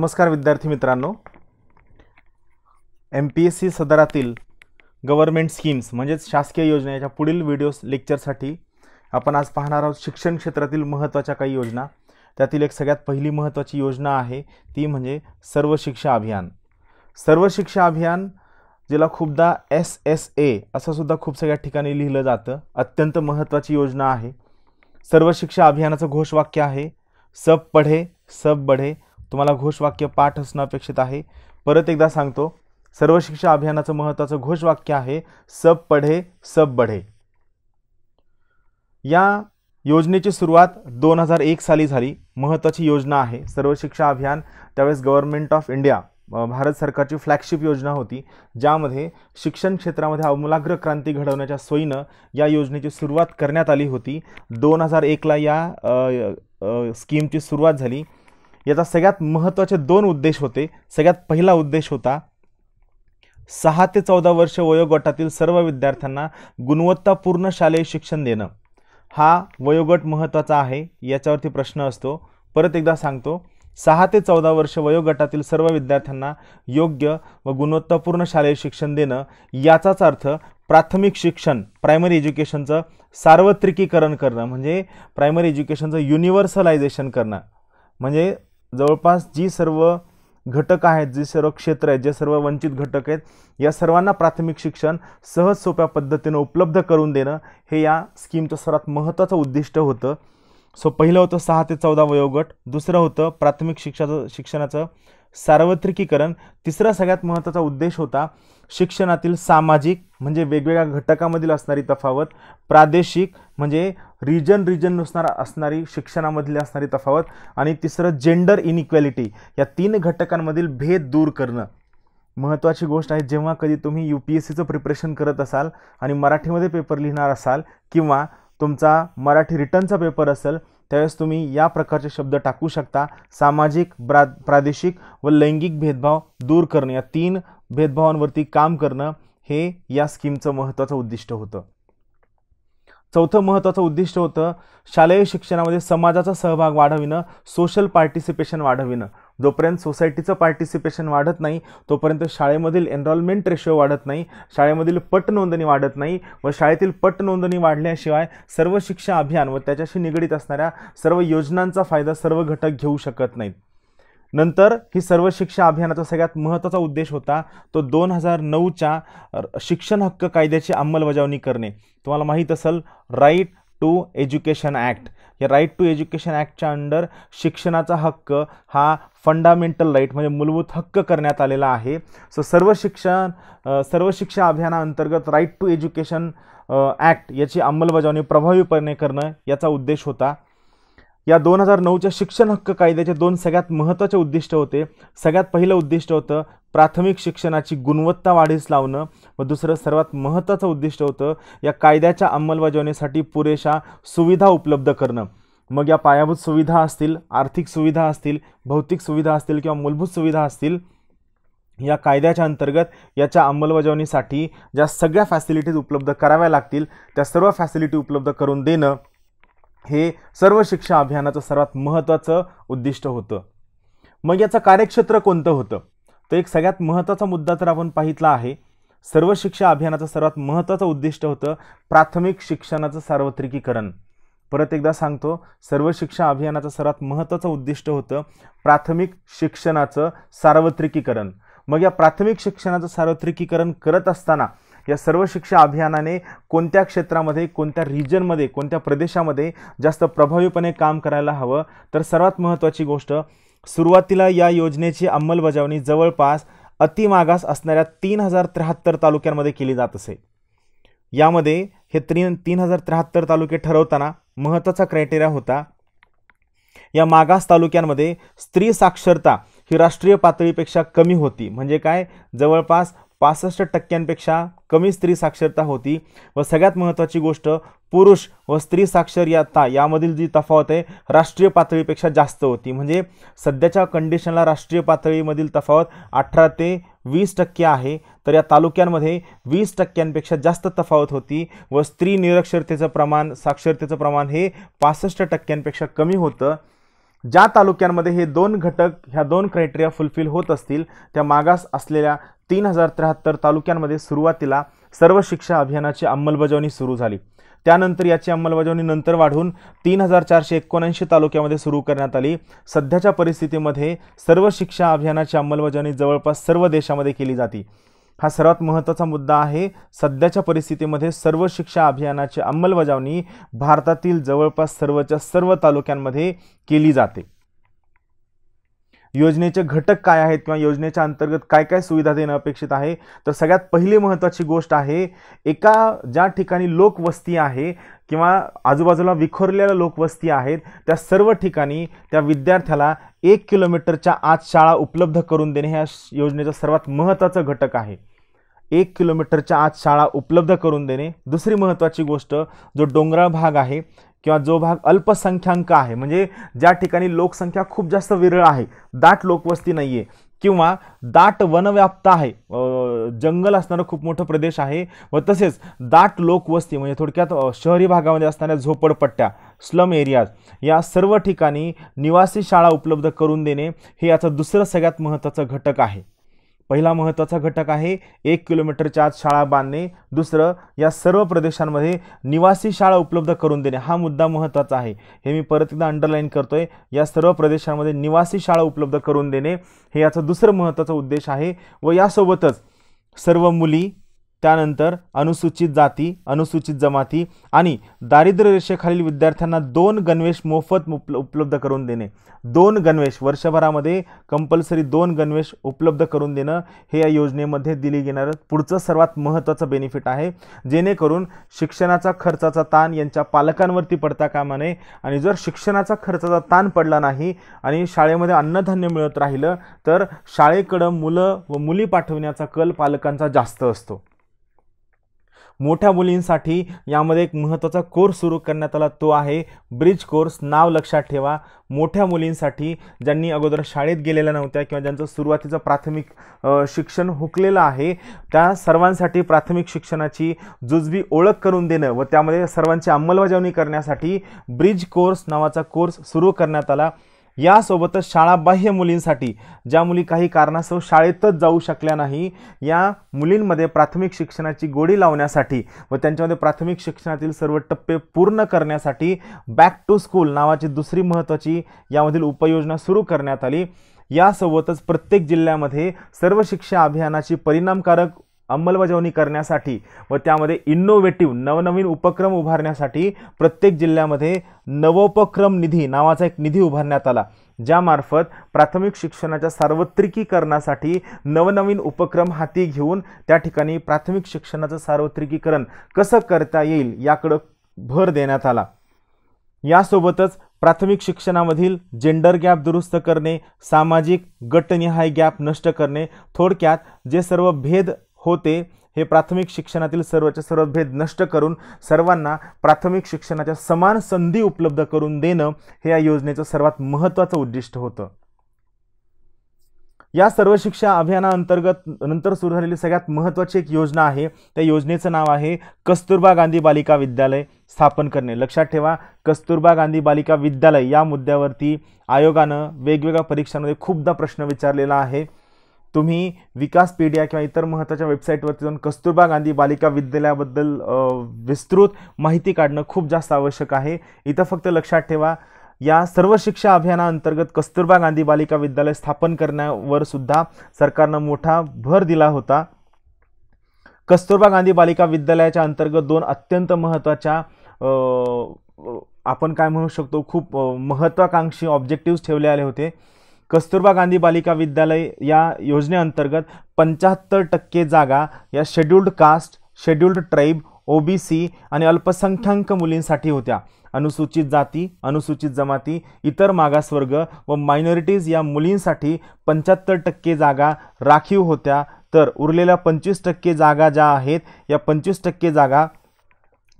नमस्कार विद्यार्थी मित्रांनो एम पी एस सी सदरातील गव्हर्मेंट स्कीम्स म्हणजेच शासकीय योजना याच्या पुढील व्हिडिओ लेक्चरसाठी आपण आज पाहणार आहोत शिक्षण क्षेत्रातील महत्त्वाच्या काही योजना त्यातील एक सगळ्यात पहिली महत्त्वाची योजना आहे ती म्हणजे सर्व शिक्षा अभियान सर्व शिक्षा अभियान जिला खूपदा एस एस ए असंसुद्धा खूप सगळ्या ठिकाणी लिहिलं जातं अत्यंत महत्त्वाची योजना आहे सर्व शिक्षा अभियानाचं घोषवाक्य आहे सब पढे सब बढे तुम्हाला घोषवाक्य पाठ असणं अपेक्षित आहे परत एकदा सांगतो सर्व शिक्षा अभियानाचं महत्त्वाचं घोषवाक्य आहे सब पढे सब बढे या योजनेची सुरुवात दोन हजार एक साली झाली महत्त्वाची योजना आहे सर्व शिक्षा अभियान त्यावेळेस गव्हर्नमेंट ऑफ इंडिया भारत सरकारची फ्लॅगशिप योजना होती ज्यामध्ये शिक्षण क्षेत्रामध्ये आमूलाग्र क्रांती घडवण्याच्या सोयीनं या योजनेची सुरुवात करण्यात आली होती दोन हजार एकला या स्कीमची सुरुवात झाली याचा सगळ्यात महत्त्वाचे दोन उद्देश होते सगळ्यात पहिला उद्देश होता सहा ते चौदा वर्ष वयोगटातील सर्व विद्यार्थ्यांना गुणवत्तापूर्ण शालेय शिक्षण देणं हा वयोगट महत्त्वाचा आहे याच्यावरती प्रश्न असतो परत एकदा सांगतो सहा ते चौदा वर्ष वयोगटातील सर्व विद्यार्थ्यांना योग्य व गुणवत्तापूर्ण शालेय शिक्षण देणं याचाच अर्थ प्राथमिक शिक्षण प्रायमरी एज्युकेशनचं सार्वत्रिकीकरण करणं म्हणजे प्रायमरी एज्युकेशनचं युनिव्हर्सलायझेशन करणं म्हणजे जवळपास जी सर्व घटक आहेत जी सर्व क्षेत्र आहेत जे सर्व वंचित घटक आहेत या सर्वांना प्राथमिक शिक्षण सहज सोप्या पद्धतीनं उपलब्ध करून देणं हे या स्कीमचं सर्वात महत्त्वाचं उद्दिष्ट होतं सो पहिलं होतं सहा ते चौदा वयोगट दुसरं होतं प्राथमिक शिक्षाचं शिक्षणाचं सार्वत्रिकीकरण तिसरा सगळ्यात महत्त्वाचा उद्देश होता शिक्षणातील सामाजिक म्हणजे वेगवेगळ्या घटकामधील असणारी तफावत प्रादेशिक म्हणजे रिजन रिजन नुसणार असणारी शिक्षणामधली असणारी तफावत आणि तिसरं जेंडर इनइक्वॅलिटी या तीन घटकांमधील भेद दूर करणं महत्त्वाची गोष्ट आहे जेव्हा कधी तुम्ही यू पी एस सीचं प्रिपरेशन करत असाल आणि मराठीमध्ये पेपर लिहिणार असाल किंवा तुमचा मराठी रिटर्नचा पेपर असेल त्यावेळेस तुम्ही या प्रकारचे शब्द टाकू शकता सामाजिक ब्रा प्रादेशिक व लैंगिक भेदभाव दूर करणं या तीन भेदभावांवरती काम करणं हे या स्कीमचं महत्त्वाचं उद्दिष्ट होतं चौथं महत्त्वाचं उद्दिष्ट होतं शालेय शिक्षणामध्ये समाजाचा सहभाग वाढविणं सोशल पार्टिसिपेशन वाढविणं जोपर्यंत सोसायटीचं पार्टिसिपेशन वाढत नाही तोपर्यंत शाळेमधील एनरॉलमेंट रेशो वाढत नाही शाळेमधील पट नोंदणी वाढत नाही व शाळेतील पट नोंदणी वाढल्याशिवाय सर्व शिक्षा अभियान व त्याच्याशी निगडीत असणाऱ्या सर्व योजनांचा फायदा सर्व घटक घेऊ शकत नाहीत नंतर ही सर्व शिक्षा अभियानाचा सगळ्यात महत्त्वाचा उद्देश होता तो दोन हजार नऊच्या शिक्षण हक्क कायद्याची अंमलबजावणी करणे तुम्हाला माहीत असेल राईट टू एज्युकेशन ॲक्ट या राईट टू एज्युकेशन ॲक्टच्या अंडर शिक्षणाचा हक्क हा फंडामेंटल राईट म्हणजे मूलभूत हक्क करण्यात आलेला आहे सो सर्व शिक्षण सर्व शिक्षा अभियानाअंतर्गत राईट टू एज्युकेशन ॲक्ट याची अंमलबजावणी प्रभावीपणे करणं याचा उद्देश होता या दोन हजार नऊच्या शिक्षण हक्क कायद्याचे दोन सगळ्यात महत्त्वाचे उद्दिष्ट होते सगळ्यात पहिलं उद्दिष्ट होतं प्राथमिक शिक्षणाची गुणवत्ता वाढीस लावणं व दुसरं सर्वात महत्त्वाचं उद्दिष्ट होतं या कायद्याच्या अंमलबजावणीसाठी पुरेशा सुविधा उपलब्ध करणं मग या पायाभूत सुविधा असतील आर्थिक सुविधा असतील भौतिक सुविधा असतील किंवा मूलभूत सुविधा असतील या कायद्याच्या अंतर्गत याच्या अंमलबजावणीसाठी ज्या सगळ्या फॅसिलिटीज उपलब्ध कराव्या लागतील त्या सर्व फॅसिलिटी उपलब्ध करून देणं हे सर्व शिक्षा अभियानाचं सर्वात महत्त्वाचं उद्दिष्ट होतं मग याचं कार्यक्षेत्र कोणतं होतं तर एक सगळ्यात महत्त्वाचा मुद्दा तर आपण पाहितला आहे सर्व शिक्षा अभियानाचं सर्वात महत्त्वाचं उद्दिष्ट होतं प्राथमिक शिक्षणाचं सार्वत्रिकीकरण परत एकदा सांगतो सर्व शिक्षा अभियानाचं सर्वात महत्त्वाचं उद्दिष्ट होतं प्राथमिक शिक्षणाचं सार्वत्रिकीकरण मग या प्राथमिक शिक्षणाचं सार्वत्रिकीकरण करत असताना या सर्व शिक्षा अभियानाने कोणत्या क्षेत्रामध्ये कोणत्या रिजनमध्ये कोणत्या प्रदेशामध्ये जास्त प्रभावीपणे काम करायला हवं तर सर्वात महत्त्वाची गोष्ट सुरुवातीला या योजनेची अंमलबजावणी जवळपास अतिमागास असणाऱ्या तीन हजार त्र्याहत्तर तालुक्यांमध्ये केली जात असे यामध्ये हे तीन तीन हजार त्र्याहत्तर तालुके ठरवताना महत्त्वाचा क्रायटेरिया होता या मागास तालुक्यांमध्ये स्त्री साक्षरता ही राष्ट्रीय पातळीपेक्षा कमी होती म्हणजे काय जवळपास पासष्ट टक्क्यांपेक्षा कमी स्त्री साक्षरता होती व सगळ्यात महत्त्वाची गोष्ट पुरुष व स्त्री साक्षरता यामधील जी तफावत आहे राष्ट्रीय पातळीपेक्षा जास्त होती म्हणजे सध्याच्या कंडिशनला राष्ट्रीय पातळीमधील तफावत अठरा ते वीस टक्के आहे तर या तालुक्यांमध्ये वीस टक्क्यांपेक्षा जास्त तफावत होती व स्त्री निरक्षरतेचं प्रमाण साक्षरतेचं प्रमाण हे पासष्ट टक्क्यांपेक्षा कमी होतं ज्या तालुक्यांमध्ये हे दोन घटक ह्या दोन क्रायटेरिया फुलफिल होत असतील त्या मागास असलेल्या तीन हजार त्र्याहत्तर तालुक्यांमध्ये सुरुवातीला सर्व शिक्षा अभियानाची अंमलबजावणी सुरू झाली त्यानंतर याची अंमलबजावणी नंतर वाढून तीन हजार चारशे एकोणऐंशी तालुक्यामध्ये सुरू करण्यात आली सध्याच्या परिस्थितीमध्ये सर्व शिक्षा अभियानाची अंमलबजावणी जवळपास सर्व देशामध्ये केली जाते हा सर्वात महत्त्वाचा मुद्दा आहे सध्याच्या परिस्थितीमध्ये सर्व शिक्षा अभियानाची अंमलबजावणी भारतातील जवळपास सर्वच्या सर्व तालुक्यांमध्ये केली जाते योजनेचे घटक काय आहेत किंवा योजनेच्या अंतर्गत काय काय सुविधा देणं अपेक्षित आहे तर सगळ्यात पहिली महत्त्वाची गोष्ट आहे एका ज्या ठिकाणी लोकवस्ती आहे किंवा आजूबाजूला विखुरलेल्या लोकवस्ती आहेत त्या सर्व ठिकाणी त्या विद्यार्थ्याला एक किलोमीटरच्या आत शाळा उपलब्ध करून देणे ह्या योजनेचा सर्वात महत्त्वाचं घटक आहे एक किलोमीटरच्या आत शाळा उपलब्ध करून देणे दुसरी महत्त्वाची गोष्ट जो डोंगराळ भाग आहे किंवा जो भाग अल्पसंख्याक आहे म्हणजे ज्या ठिकाणी लोकसंख्या खूप जास्त विरळ आहे दाट लोकवस्ती नाही आहे किंवा दाट वनव्याप्त आहे जंगल असणारं खूप मोठं प्रदेश आहे व तसेच दाट लोकवस्ती म्हणजे थोडक्यात शहरी भागामध्ये असणाऱ्या झोपडपट्ट्या स्लम एरियाज या सर्व ठिकाणी निवासी शाळा उपलब्ध करून देणे हे याचं दुसरं सगळ्यात महत्त्वाचं घटक आहे पहिला महत्त्वाचा घटक आहे एक किलोमीटरच्या आत शाळा बांधणे दुसरं या सर्व प्रदेशांमध्ये निवासी शाळा उपलब्ध करून देणे हा मुद्दा महत्त्वाचा आहे हे मी परत एकदा अंडरलाईन करतो आहे या सर्व प्रदेशांमध्ये निवासी शाळा उपलब्ध करून देणे हे याचं दुसरं महत्त्वाचा उद्देश आहे व यासोबतच सर्व मुली त्यानंतर अनुसूचित जाती अनुसूचित जमाती आणि दारिद्र्य रेषेखालील विद्यार्थ्यांना दोन गणवेश मोफत उपलब्ध करून देणे दोन गणवेश वर्षभरामध्ये कंपल्सरी दोन गणवेश उपलब्ध करून देणं हे या योजनेमध्ये दिली गेणार पुढचं सर्वात महत्त्वाचं बेनिफिट आहे जेणेकरून शिक्षणाचा खर्चाचा ताण यांच्या पालकांवरती पडता कामा नये आणि जर शिक्षणाचा खर्चाचा ताण पडला नाही आणि शाळेमध्ये अन्नधान्य मिळत राहिलं तर शाळेकडं मुलं व मुली पाठवण्याचा कल पालकांचा जास्त असतो मोठ्या मुलींसाठी यामध्ये एक महत्त्वाचा कोर्स सुरू करण्यात आला तो आहे ब्रिज कोर्स नाव लक्षात ठेवा मोठ्या मुलींसाठी ज्यांनी अगोदर शाळेत गेलेल्या नव्हत्या किंवा ज्यांचं सुरुवातीचं प्राथमिक शिक्षण हुकलेलं आहे त्या सर्वांसाठी प्राथमिक शिक्षणाची जुजबी ओळख करून देणं व त्यामध्ये सर्वांची अंमलबजावणी करण्यासाठी ब्रिज कोर्स नावाचा कोर्स सुरू करण्यात आला यासोबतच शाळाबाह्य मुलींसाठी ज्या मुली काही कारणास्तव शाळेतच जाऊ शकल्या नाही या मुलींमध्ये प्राथमिक शिक्षणाची गोडी लावण्यासाठी व त्यांच्यामध्ये प्राथमिक शिक्षणातील सर्व टप्पे पूर्ण करण्यासाठी बॅक टू स्कूल नावाची दुसरी महत्त्वाची यामधील उपाययोजना सुरू करण्यात आली यासोबतच प्रत्येक जिल्ह्यामध्ये सर्व शिक्षा अभियानाची परिणामकारक अंमलबजावणी करण्यासाठी व त्यामध्ये इनोव्हेटिव्ह नवनवीन उपक्रम उभारण्यासाठी प्रत्येक जिल्ह्यामध्ये नवोपक्रम निधी नावाचा एक निधी उभारण्यात आला ज्यामार्फत प्राथमिक शिक्षणाच्या सार्वत्रिकीकरणासाठी नवनवीन उपक्रम हाती घेऊन त्या ठिकाणी प्राथमिक शिक्षणाचं सार्वत्रिकीकरण कसं करता येईल याकडं भर देण्यात आला यासोबतच प्राथमिक शिक्षणामधील जेंडर गॅप दुरुस्त करणे सामाजिक गटनिहाय गॅप नष्ट करणे थोडक्यात जे सर्व भेद होते हे प्राथमिक शिक्षणातील सर्वच सर्व भेद नष्ट करून सर्वांना प्राथमिक शिक्षणाच्या समान संधी उपलब्ध करून देणं हे या योजनेचं सर्वात महत्त्वाचं उद्दिष्ट होतं या सर्व शिक्षा अभियानाअंतर्गत नंतर सुरू झालेली सगळ्यात महत्त्वाची एक योजना आहे त्या योजनेचं नाव आहे कस्तुरबा गांधी बालिका विद्यालय स्थापन करणे लक्षात ठेवा कस्तुरबा गांधी बालिका विद्यालय या मुद्द्यावरती आयोगानं वेगवेगळ्या परीक्षांमध्ये खूपदा प्रश्न विचारलेला आहे तुम्ही विकास किंवा इतर महत्त्वाच्या वेबसाईटवरती जाऊन कस्तुरबा गांधी बालिका विद्यालयाबद्दल विस्तृत माहिती काढणं खूप जास्त आवश्यक आहे इथं फक्त लक्षात ठेवा या सर्व शिक्षा अभियानाअंतर्गत कस्तुरबा गांधी बालिका विद्यालय स्थापन करण्यावर सुद्धा सरकारनं मोठा भर दिला होता कस्तुरबा गांधी बालिका विद्यालयाच्या अंतर्गत दोन अत्यंत महत्त्वाच्या आपण काय म्हणू शकतो खूप महत्त्वाकांक्षी ऑब्जेक्टिव्ह ठेवले आले होते कस्तुरबा गांधी बालिका विद्यालय या योजनेअंतर्गत पंच्याहत्तर टक्के जागा या scheduled caste scheduled tribe O B C आणि अल्पसंख्याक मुलींसाठी होत्या अनुसूचित जाती अनुसूचित जमाती इतर मागासवर्ग व मायनॉरिटीज या मुलींसाठी पंच्याहत्तर टक्के जागा राखीव होत्या तर उरलेल्या पंचवीस टक्के जागा ज्या आहेत या पंचवीस टक्के जागा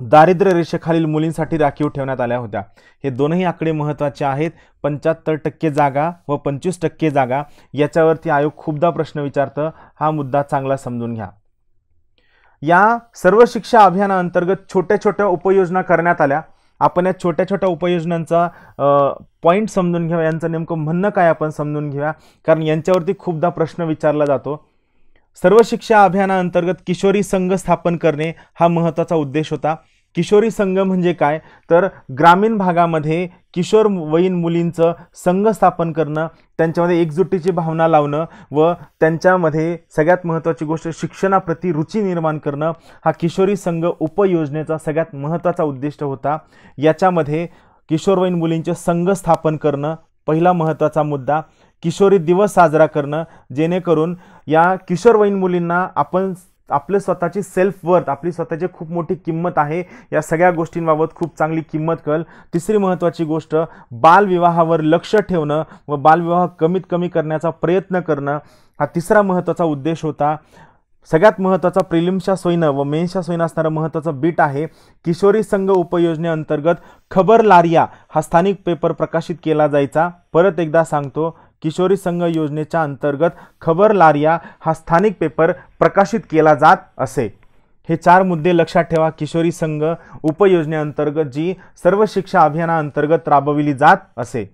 दारिद्र्य रेषेखालील मुलींसाठी राखीव ठेवण्यात आल्या होत्या हे दोनही आकडे महत्त्वाचे आहेत पंच्याहत्तर टक्के जागा व पंचवीस टक्के जागा याच्यावरती आयोग खूपदा प्रश्न विचारतं हा मुद्दा चांगला समजून घ्या या सर्व शिक्षा अभियानाअंतर्गत छोट्या छोट्या उपयोजना करण्यात आल्या आपण या छोट्या छोट्या उपयोजनांचा पॉईंट समजून घ्या यांचं नेमकं म्हणणं काय आपण समजून घ्या कारण यांच्यावरती खूपदा प्रश्न विचारला जातो सर्व शिक्षा अभियानाअंतर्गत किशोरी संघ स्थापन करणे हा महत्त्वाचा उद्देश होता किशोरी संघ म्हणजे काय तर ग्रामीण भागामध्ये किशोर वयीन मुलींचं संघ स्थापन करणं त्यांच्यामध्ये एकजुटीची भावना लावणं व त्यांच्यामध्ये सगळ्यात महत्त्वाची गोष्ट शिक्षणाप्रती रुची निर्माण करणं हा किशोरी संघ उपयोजनेचा सगळ्यात महत्त्वाचा उद्दिष्ट होता याच्यामध्ये किशोरवयीन मुलींचे संघ स्थापन करणं पहिला महत्त्वाचा मुद्दा किशोरी दिवस साजरा करणं जेणेकरून या किशोरवयीन मुलींना आपण आपलं स्वतःची सेल्फ वर्थ आपली स्वतःची खूप मोठी किंमत आहे या सगळ्या गोष्टींबाबत खूप चांगली किंमत कळ तिसरी महत्त्वाची गोष्ट बालविवाहावर लक्ष ठेवणं व बालविवाह कमीत कमी करण्याचा प्रयत्न करणं हा तिसरा महत्त्वाचा उद्देश होता सगळ्यात महत्त्वाचा प्रिलिम्सच्या सोयीनं व मेन्सच्या सोयीनं असणारं महत्त्वाचा बीट आहे किशोरी संघ उपयोजनेअंतर्गत खबर लारिया हा स्थानिक पेपर प्रकाशित केला जायचा परत एकदा सांगतो किशोरी संघ योजनेच्या अंतर्गत खबर लारिया हा स्थानिक पेपर प्रकाशित केला जात असे हे चार मुद्दे लक्षात ठेवा किशोरी संघ उपयोजनेअंतर्गत जी सर्व शिक्षा अभियानाअंतर्गत राबविली जात असे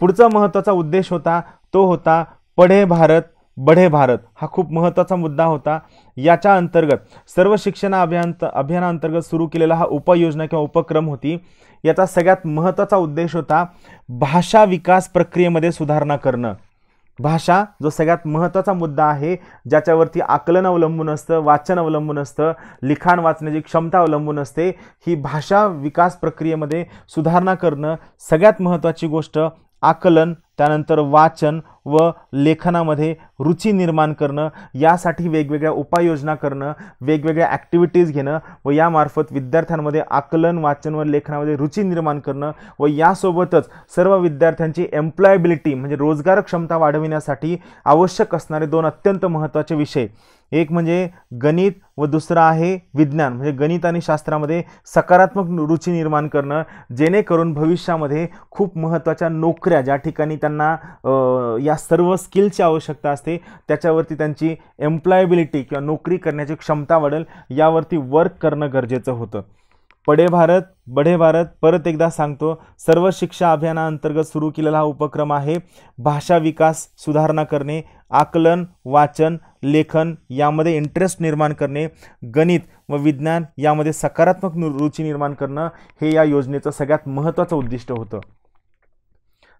पुढचा महत्त्वाचा उद्देश होता तो होता पढे भारत बढे भारत हा खूप महत्त्वाचा मुद्दा होता याच्या अंतर्गत सर्व शिक्षण अभियान अभियानाअंतर्गत सुरू केलेला हा उपयोजना किंवा उपक्रम होती याचा सगळ्यात महत्त्वाचा उद्देश होता भाषा विकास प्रक्रियेमध्ये सुधारणा करणं भाषा जो सगळ्यात महत्त्वाचा मुद्दा आहे ज्याच्यावरती आकलन अवलंबून असतं वाचन अवलंबून असतं लिखाण वाचण्याची क्षमता अवलंबून असते ही भाषा विकास प्रक्रियेमध्ये सुधारणा करणं सगळ्यात महत्त्वाची गोष्ट आकलन त्यानंतर वाचन व लेखनामध्ये रुची निर्माण करणं यासाठी वेगवेगळ्या उपाययोजना करणं वेगवेगळ्या ॲक्टिव्हिटीज घेणं व यामार्फत विद्यार्थ्यांमध्ये आकलन वाचन व लेखनामध्ये रुची निर्माण करणं व यासोबतच सर्व विद्यार्थ्यांची एम्प्लॉयबिलिटी म्हणजे रोजगार क्षमता वाढविण्यासाठी आवश्यक असणारे दोन अत्यंत महत्त्वाचे विषय एक म्हणजे गणित व दुसरं आहे विज्ञान म्हणजे गणित आणि शास्त्रामध्ये सकारात्मक रुची निर्माण करणं जेणेकरून भविष्यामध्ये खूप महत्त्वाच्या नोकऱ्या ज्या ठिकाणी त्यांना या सर्व स्किलची आवश्यकता असते त्याच्यावरती त्यांची एम्प्लॉयबिलिटी किंवा नोकरी करण्याची क्षमता वाढेल यावरती वर्क करणं गरजेचं होतं पडे भारत बढे भारत परत एकदा सांगतो सर्व शिक्षा अभियानाअंतर्गत सुरू केलेला हा उपक्रम आहे भाषा विकास सुधारणा करणे आकलन वाचन लेखन यामध्ये इंटरेस्ट निर्माण करणे गणित व विज्ञान यामध्ये सकारात्मक रुची निर्माण करणं हे या योजनेचं सगळ्यात महत्त्वाचं उद्दिष्ट होतं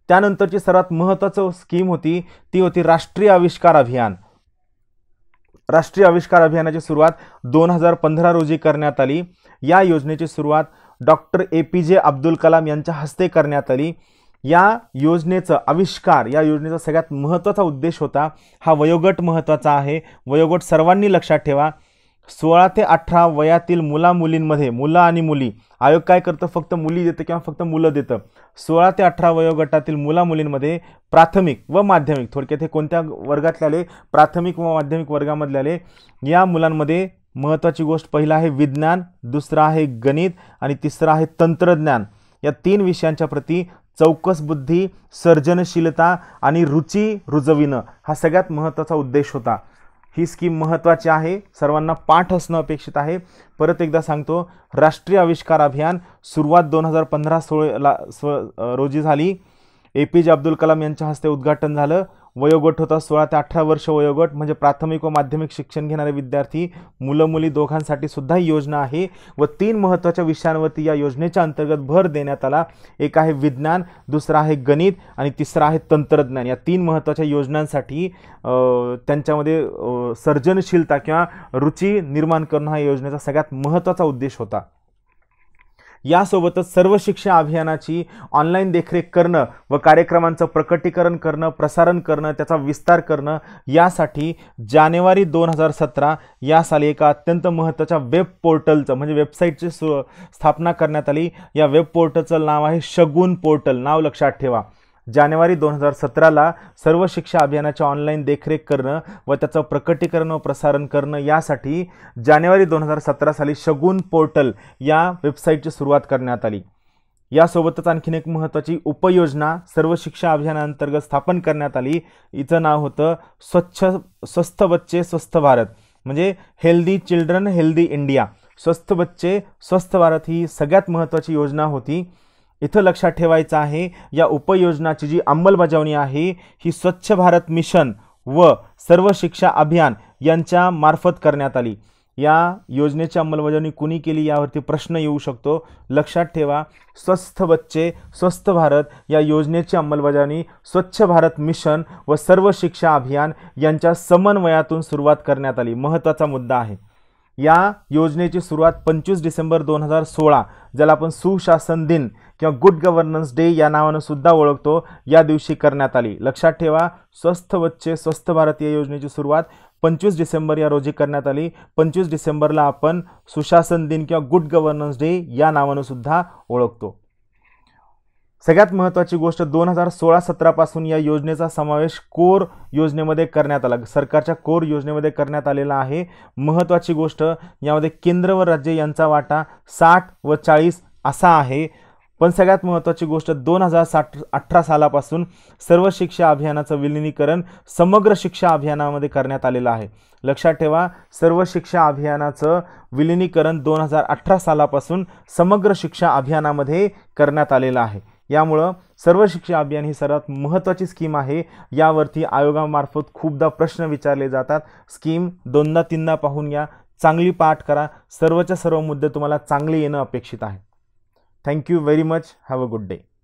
त्यानंतरची सर्वात महत्त्वाचं स्कीम होती ती होती राष्ट्रीय आविष्कार अभियान राष्ट्रीय आविष्कार अभियानाची सुरुवात दोन हजार पंधरा रोजी करण्यात आली या योजनेची सुरुवात डॉक्टर ए पी जे अब्दुल कलाम यांच्या हस्ते करण्यात आली या योजनेचं आविष्कार या योजनेचा सगळ्यात महत्त्वाचा उद्देश होता हा वयोगट महत्त्वाचा आहे वयोगट सर्वांनी लक्षात ठेवा सोळा ते अठरा वयातील मुला मुलींमध्ये मुलं आणि मुली आयोग काय करतं फक्त मुली देतं किंवा फक्त मुलं देतं सोळा ते अठरा वयोगटातील मुलामुलींमध्ये प्राथमिक व माध्यमिक थोडक्यात हे कोणत्या वर्गातले आले प्राथमिक व माध्यमिक वर्गामधले आले या मुलांमध्ये महत्त्वाची गोष्ट पहिला आहे विज्ञान दुसरं आहे गणित आणि तिसरं आहे तंत्रज्ञान या तीन विषयांच्या प्रती चौकस बुद्धी सर्जनशीलता आणि रुची रुजविणं हा सगळ्यात महत्त्वाचा उद्देश होता ही स्कीम महत्त्वाची आहे सर्वांना पाठ असणं अपेक्षित आहे परत एकदा सांगतो राष्ट्रीय आविष्कार अभियान सुरुवात दोन हजार पंधरा सोळाला रोजी झाली ए पी जे अब्दुल कलाम यांच्या हस्ते उद्घाटन झालं वयोगट होता सोळा ते अठरा वर्ष वयोगट म्हणजे प्राथमिक व माध्यमिक शिक्षण घेणारे विद्यार्थी मुलं मुली दोघांसाठी सुद्धा ही योजना आहे व तीन महत्त्वाच्या विषयांवरती या योजनेच्या अंतर्गत भर देण्यात आला एक आहे विज्ञान दुसरा आहे गणित आणि तिसरा आहे तंत्रज्ञान या तीन महत्त्वाच्या योजनांसाठी त्यांच्यामध्ये सर्जनशीलता किंवा रुची निर्माण करणं हा योजनेचा सगळ्यात महत्त्वाचा उद्देश होता यासोबतच सर्व शिक्षा अभियानाची ऑनलाईन देखरेख करणं व कार्यक्रमांचं प्रकटीकरण करणं प्रसारण करणं त्याचा विस्तार करणं यासाठी जानेवारी दोन हजार सतरा या साली एका अत्यंत महत्त्वाच्या वेब पोर्टलचं म्हणजे वेबसाईटची स्थापना करण्यात आली या वेब पोर्टलचं नाव आहे शगुन पोर्टल नाव लक्षात ठेवा जानेवारी दोन हजार सतराला सर्व शिक्षा अभियानाची ऑनलाईन देखरेख करणं व त्याचं प्रकटीकरण व प्रसारण करणं यासाठी जानेवारी दोन हजार सतरा साली शगुन पोर्टल या वेबसाईटची सुरुवात करण्यात आली यासोबतच आणखीन एक महत्त्वाची उपयोजना सर्व शिक्षा अभियानाअंतर्गत स्थापन करण्यात आली हिचं नाव होतं स्वच्छ स्वस्थ बच्चे स्वस्थ भारत म्हणजे हेल्दी चिल्ड्रन हेल्दी इंडिया स्वस्थ बच्चे स्वस्थ भारत ही सगळ्यात महत्त्वाची योजना होती इथं लक्षात ठेवायचं आहे या उपयोजनाची जी अंमलबजावणी आहे ही स्वच्छ भारत मिशन व सर्व शिक्षा अभियान यांच्या मार्फत करण्यात आली या योजनेची अंमलबजावणी कुणी केली यावरती प्रश्न येऊ शकतो लक्षात ठेवा स्वस्थ बच्चे स्वस्थ भारत या योजनेची अंमलबजावणी स्वच्छ भारत मिशन व सर्व शिक्षा अभियान यांच्या समन्वयातून सुरुवात करण्यात आली महत्त्वाचा मुद्दा आहे या योजनेची सुरुवात पंचवीस डिसेंबर दोन हजार सोळा ज्याला आपण सुशासन दिन किंवा गुड गव्हर्नन्स डे या नावानं सुद्धा ओळखतो या दिवशी करण्यात आली लक्षात ठेवा स्वस्थ वच्चे स्वस्थ भारत या योजनेची सुरुवात पंचवीस डिसेंबर या रोजी करण्यात आली पंचवीस डिसेंबरला आपण सुशासन दिन किंवा गुड गव्हर्नन्स डे या नावानं सुद्धा ओळखतो सगळ्यात महत्त्वाची गोष्ट दोन हजार सोळा सतरापासून या योजनेचा समावेश कोर योजनेमध्ये करण्यात आला सरकारच्या कोर योजनेमध्ये करण्यात आलेला आहे महत्त्वाची गोष्ट यामध्ये केंद्र व राज्य यांचा वाटा साठ व चाळीस असा आहे पण सगळ्यात महत्त्वाची गोष्ट दोन हजार साठ अठरा सालापासून सर्व शिक्षा अभियानाचं विलिनीकरण समग्र शिक्षा अभियानामध्ये करण्यात आलेलं आहे लक्षात ठेवा सर्व शिक्षा अभियानाचं विलिनीकरण दोन हजार अठरा सालापासून समग्र शिक्षा अभियानामध्ये करण्यात आलेलं आहे यामुळं सर्व शिक्षा अभियान ही सर्वात महत्त्वाची स्कीम आहे यावरती आयोगामार्फत खूपदा प्रश्न विचारले जातात स्कीम दोनदा तीनदा पाहून घ्या चांगली पाठ करा सर्वच्या सर्व मुद्दे तुम्हाला चांगले येणं अपेक्षित आहे Thank you very much. Have a good day.